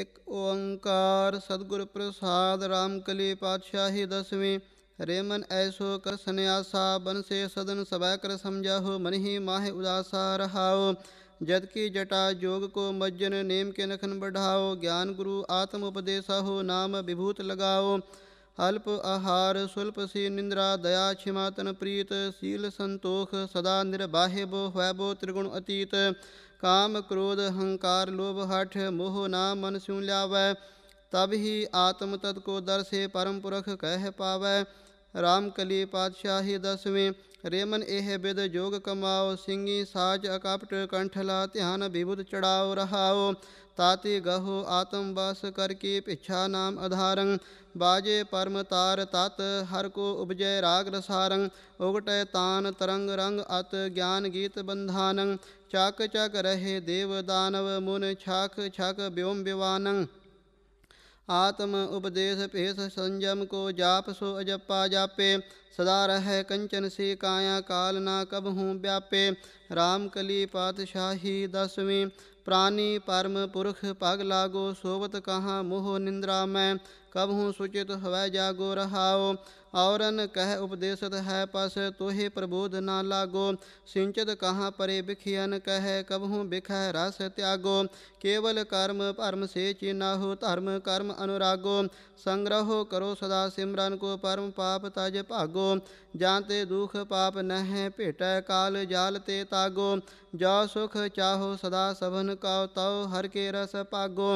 ਇਕ ਓੰਕਾਰ ਸਤਿਗੁਰ ਪ੍ਰਸਾਦ ਰਾਮਕਲੀ ਪਾਤਸ਼ਾਹੀ ਦਸਵੇਂ ਰੇਮਨ ਐਸੋ ਕਰ ਸੰਿਆਸਾ ਬਨਸੇ ਸਦਨ ਸਬੈ ਕਰ ਮਨ ਮਨਹੀ ਮਾਹੇ ਉਦਾਸਾ ਰਹਾਓ ਜਦ ਕੀ ਜਟਾ ਜੋਗ ਕੋ ਮੱਜਨ ਨੇਮ ਕੇ ਨਖਨ ਬਢਾਓ ਗਿਆਨ ਗੁਰੂ ਆਤਮ ਉਪਦੇਸਾ ਹੋ ਨਾਮ ਵਿਭੂਤ ਲਗਾਓ ਅਲਪ ਆਹਾਰ ਸੁਲਪ ਸੀ ਨਿੰਦਰਾ ਦਇਆ ਛਿਮਾ ਤਨ ਪ੍ਰੀਤ ਸੀਲ ਸੰਤੋਖ ਸਦਾ ਨਿਰਬਾਹੇ ਬੋ ਹੋਇ ਬੋ ਤ੍ਰਿਗੁਣ ਅਤੀਤ ਕਾਮ ਕ੍ਰੋਧ ਹੰਕਾਰ ਲੋਭ ਹਠ ਮੋਹ ਨਾ ਮਨ ਸਿਉ ਲਿਆਵੈ ਤਬ ਹੀ ਆਤਮ ਤਤ ਕੋ ਦਰਸੇ ਪਰਮ ਪੁਰਖ ਕਹਿ ਪਾਵੈ ਰਾਮ ਕਲੀ ਪਾਤਸ਼ਾਹੀ ਦਸਵੇਂ ਰੇਮਨ ਇਹ ਬਿਦ ਜੋਗ ਕਮਾਓ ਸਿੰਘੀ ਸਾਜ ਅਕਪਟ ਕੰਠਲਾ ਧਿਆਨ ਵਿਭੁਤ ਚੜਾਓ ਰਹਾਓ ਤਾਤੀ ਗਹੁ ਆਤਮ ਬਸ ਕਰ ਕੀ ਪਿਛਾ ਨਾਮ ਅਧਾਰੰ ਬਾਜੇ ਪਰਮ ਤਾਰ ਤਤ ਹਰ ਕੋ ਉਪਜੈ ਰਾਗ ਰਸਾਰੰ ਉਗਟੈ ਤਾਨ ਤਰੰਗ ਰੰਗ ਅਤ ਗਿਆਨ ਗੀਤ ਬੰਧਾਨੰ ਚਾਕ ਚਕ ਰਹੇ ਦੇਵ ਦਾਨਵ ਮੁਨ ਛਾਖ ਛਕ ਬਿਉਮ ਬਿਵਾਨੰ ਆਤਮ ਉਪਦੇਸ਼ ਭੇਸ ਸੰਜਮ ਕੋ ਜਾਪ ਸੋ ਅਜਪਾ ਜਾਪੇ ਸਦਾ ਰਹੈ ਕੰਚਨ ਸੇ ਕਾਇਆ ਕਾਲ ਨਾ ਕਬਹੂ ਵਿਆਪੇ RAM ਕਲੀ ਪਾਤਸ਼ਾਹੀ ਦਸਵੀਂ ਪ੍ਰਾਨੀ ਪਰਮ ਪੁਰਖ ਪਗ ਲਾਗੋ ਸੋਵਤ ਕਹਾ ਮੋਹ ਨਿੰਦਰਾ ਮੈਂ ਕਬਹੂ ਸੁਚਿਤ ਹਵੈ ਜਾਗੋ ਰਹਾਓ ਔਰਨ ਕਹਿ ਉਪਦੇਸ਼ਤ ਹੈ ਪਸ ਤੋਹੇ ਪ੍ਰਬੋਧ ਨਾ ਲਾਗੋ ਸਿੰਚਤ ਕਹਾ ਪਰੇ ਬਿਖਿਆਨ ਕਹਿ ਕਬਹੂ ਬਿਖੈ ਰਸ ਤਿਆਗੋ ਕੇਵਲ ਕਰਮ ਭਰਮ ਸੇ ਚਿਨਾਹੁ ਧਰਮ ਕਰਮ ਅਨੁਰਾਗੋ ਸੰਗ੍ਰਹੋ ਕਰੋ ਸਦਾ ਸਿਮਰਨ ਕੋ ਪਰਮ ਪਾਪ ਤਜ ਭਾਗੋ ਜਾਂਤੇ ਦੁਖ ਪਾਪ ਨਹਿ ਭੇਟੈ ਕਾਲ ਜਾਲ ਤੇ ਤਾਗੋ ਜੋ ਸੁਖ ਚਾਹੋ ਸਦਾ ਸਭਨ ਕਾਉ ਤਉ ਹਰ ਕੇ ਰਸ ਪਾਗੋ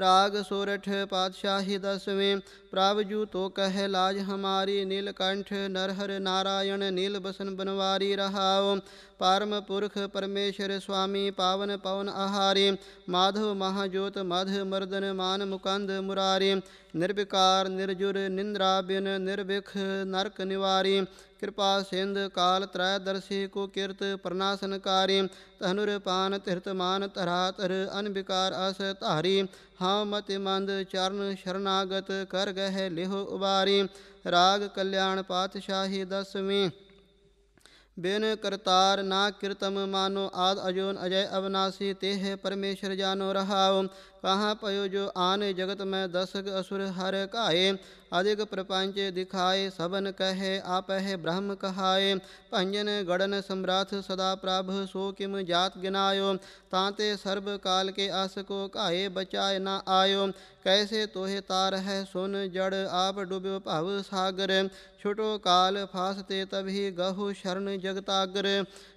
ਰਾਗ ਸੋਰਠ ਪਾਤਸ਼ਾਹੀ ਦਸਵੇਂ ਪ੍ਰਭ ਜੂ ਤੋ ਕਹਿ ਲਾਜ ਹਮਾਰੀ ਨੀਲਕੰਠ ਨਰਹਰ ਨਾਰਾਇਣ ਨੀਲ ਬਸਨ ਬਨਵਾਰੀ ਰਹਾਉ ਪਰਮ ਪੁਰਖ ਪਰਮੇਸ਼ਰ ਸੁਆਮੀ ਪਾਵਨ ਪਵਨ ਆਹਾਰੀ ਮਾਧਵ ਮਹਾਜੋਤ ਮਧ ਮਰਦਨ ਮਾਨ ਮੁਕੰਦ ਮੁਰਾਰੀ ਨਿਰਵਿਕਾਰ ਨਿਰਜੁਰ ਨਿੰਦਰਾ ਬਿਨ ਨਿਰਵਿਖ ਨਰਕ ਨਿਵਾਰੀ ਕਿਰਪਾ ਸਿੰਧ ਕਾਲ ਤ੍ਰੈ ਦਰਸੀ ਕੋ ਕਿਰਤ ਪ੍ਰਨਾਸਨਕਾਰੀ ਤਹਨੁਰ ਪਾਨ ਤਿਰਤ ਮਾਨ ਤਰਾ ਤਰ ਅਨਵਿਕਾਰ ਅਸ ਧਾਰੀ ਹਾਂ ਮਤਿ ਮੰਦ ਚਰਨ ਸ਼ਰਨਾਗਤ ਕਰ ਗਹਿ ਲਿਹੁ ਉਬਾਰੀ ਰਾਗ ਕਲਿਆਣ ਪਾਤਸ਼ਾਹੀ ਦਸਵੀਂ ਬੇਨ ਕਰਤਾਰ ਨਾ ਕਿਰਤਮ ਮਾਨੋ ਆਦ ਅਜੋਨ ਅਜੈ ਅਵਨਾਸੀ ਤੇਹ ਪਰਮੇਸ਼ਰ ਜਾਨੋ ਰਹਾਉ ਕਹਾ ਪਇਓ ਜੋ ਆਨ ਜਗਤ ਮੈਂ ਦਸਕ ਅਸੁਰ ਹਰ ਘਾਏ ਅਧਿਕ ਪ੍ਰਪੰਚ ਦਿਖਾਏ ਸਭਨ ਕਹੇ ਆਪਹਿ ਬ੍ਰਹਮ ਕਹਾਏ ਭੰਜਨ ਗੜਨ ਸਮਰਾਥ ਸਦਾ ਪ੍ਰਭ ਸੋ ਕਿਮ ਜਾਤ ਗਿਨਾਇਓ ਤਾਂਤੇ ਸਰਬ ਕਾਲ ਕੇ ਅਸ ਕੋ ਘਾਏ ਬਚਾਏ ਨਾ ਆਇਓ ਕੈਸੇ ਤੋਹੇ ਤਾਰ ਹੈ ਸੁਨ ਜੜ ਆਪ ਡੁਬਿਓ ਭਵ ਸਾਗਰ ਛੁਟੋ ਕਾਲ ਫਾਸਤੇ ਤਭੀ ਗਹੁ ਸ਼ਰਨ ਜਗਤਾਗਰ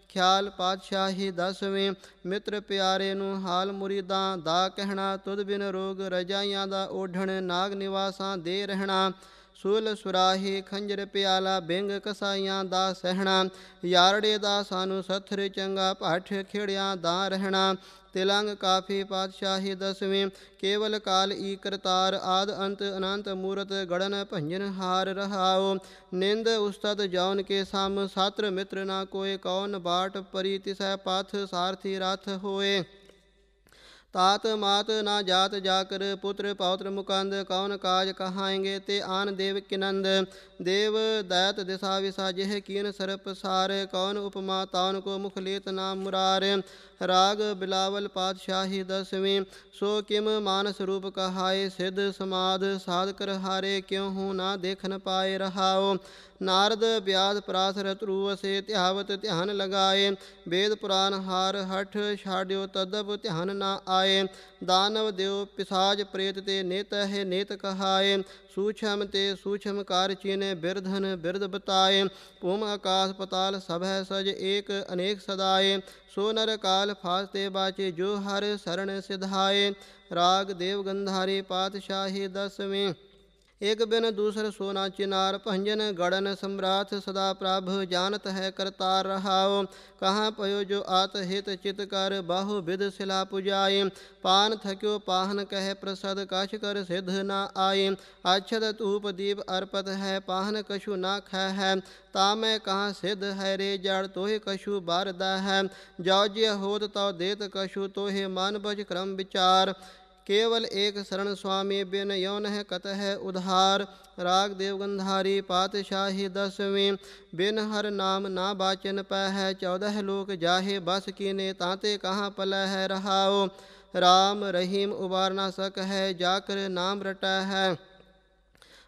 ਖਿਆਲ ਪਾਤਸ਼ਾਹੀ ਦਸਵੇਂ ਮਿੱਤਰ ਪਿਆਰੇ ਨੂੰ ਹਾਲ ਮੁਰੀਦਾਂ ਦਾ ਕਹਿਣਾ ਤੁਧ ਬਿਨ ਰੋਗ ਰਜਾਈਆਂ ਦਾ ਓਢਣ ਨਾਗ ਨਿਵਾਸਾਂ ਦੇ ਰਹਿਣਾ ਸੂਲ ਸੁਰਾਹੀ ਖੰਜਰ ਪਿਆਲਾ ਬਿੰਗ ਕਸਾਈਆਂ ਦਾ ਸਹਿਣਾ ਯਾਰੜੇ ਦਾ ਸਾਨੂੰ ਸਥਰ ਚੰਗਾ ਪਾਠ ਖੇੜਿਆਂ ਦਾ ਰਹਿਣਾ ਤਿਲੰਗ ਕਾਫੀ ਪਾਤਸ਼ਾਹੀ ਦਸਵੇਂ ਕੇਵਲ ਕਾਲ ਈ ਕਰਤਾਰ ਆਦ ਅੰਤ ਅਨੰਤ ਮੂਰਤ ਗੜਨ ਭੰਜਨ ਹਾਰ ਰਹਾਓ ਨਿੰਦ ਉਸਤਦ ਜੌਨ ਕੇ ਸਾਮ ਸਾਤਰ ਮਿੱਤਰ ਨਾ ਕੋਏ ਕੌਣ ਬਾਟ ਪਰੀ ਤਿਸੈ ਪਾਥ ਸਾਰਥੀ ਰਥ ਹੋਏ तात मात ना जात जाकर पुत्र पौत्र मुकंद कौन काज कहाएंगे ते आन देव किनंद देव दैत दिशा विशा जिह कीन सर्प सार कौन उपमा तान को मुख लेत नाम मुरार राग बिलावल पातशाही दसवीं सो किम मानस रूप कहाय सिद्ध समाध साध कर हारे क्यों हूँ ना देखन पाए रहाओ ਨਾਰਦ ਵਿਆਦ ਪ੍ਰਾਸ ਰਤਰੂ ਅਸੇ ਧਿਆਵਤ ਧਿਆਨ ਲਗਾਏ ਵੇਦ ਪੁਰਾਨ ਹਾਰ ਹਠ ਛਾੜਿਓ ਤਦਬ ਧਿਆਨ ਨਾ ਆਏ ਦਾਨਵ ਦੇਵ ਪਿਸਾਜ ਪ੍ਰੇਤ ਤੇ ਨੇਤ ਹੈ ਨੇਤ ਕਹਾਏ ਸੂਛਮ ਤੇ ਸੂਛਮ ਕਾਰ ਚੀਨੇ ਬਿਰਧਨ ਬਿਰਧ ਬਤਾਏ ਭੂਮ ਆਕਾਸ ਪਤਾਲ ਸਭ ਹੈ ਸਜ ਏਕ ਅਨੇਕ ਸਦਾਏ ਸੋ ਨਰ ਕਾਲ ਫਾਸਤੇ ਬਾਚੇ ਜੋ ਹਰ ਸਰਣ ਸਿਧਾਏ ਰਾਗ ਦੇਵ ਗੰਧਾਰੇ ਪਾਤਸ਼ਾਹੀ ਦਸਵੇਂ एक बिन दूसर सोना चिनार पंजन गणन सम्राथ सदा प्राभु जानत है करतार रहाओ कहाँ पयो जो आत हित चित कर बाहु विद शिला पुजाय पान थक्यो पाहन कह प्रसद कछ कर सिद्ध न आए अक्षत तूप दीप अर्पत है पाहन कछु न खै है तामय कहाँ सिद्ध है रे जड़ तोहे कछु बारदा है जौज्य होत तौ देत कछु तोहे मान बज क्रम विचार केवल एक शरण स्वामी बिन यौन है कत है उधार राग देवगंधारी पातशाही दसवीं बिन हर नाम ना बाचन पै है चौदह लोक जाहे बस कीने ताते कहाँ पल है रहाओ राम रहीम उबार ना सक है जाकर नाम रटा है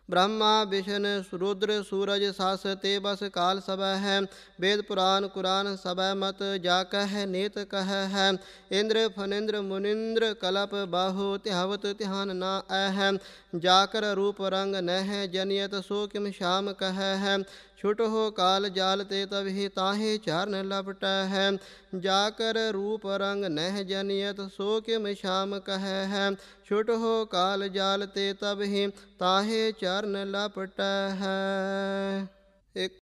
ਬ੍ਰਹਮਾ ਵਿਸ਼ਨ ਸਰੁਦਰ ਸੂਰਜ ਸਸ ਤੇ ਬਸ ਕਾਲ ਸਭੈ ਹੈ ਵੇਦ ਪੁਰਾਨ ਕੁਰਾਨ ਸਭੈ ਮਤ ਜਾ ਕਹਿ ਨੇਤ ਕਹਿ ਹੈ ਇੰਦਰ ਫਨਿੰਦਰ ਮੁਨਿੰਦਰ ਕਲਪ ਬਾਹੂ ਧਿਆਵਤ ਧਿਆਨ ਨਾ ਆਇ ਹੈ ਜਾਕਰ ਰੂਪ ਰੰਗ ਨਹਿ ਜਨਿਯਤ ਸੋ ਕਿਮ ਸ਼ਾਮ ਕਹਿ ਹੈ छुट हो काल जालते तभी ताहे चरण लपट है जाकर रूप रंग नह जनियत सो किम श्याम कह है छुट हो काल जालते तभी ताहे चरण लपट है एक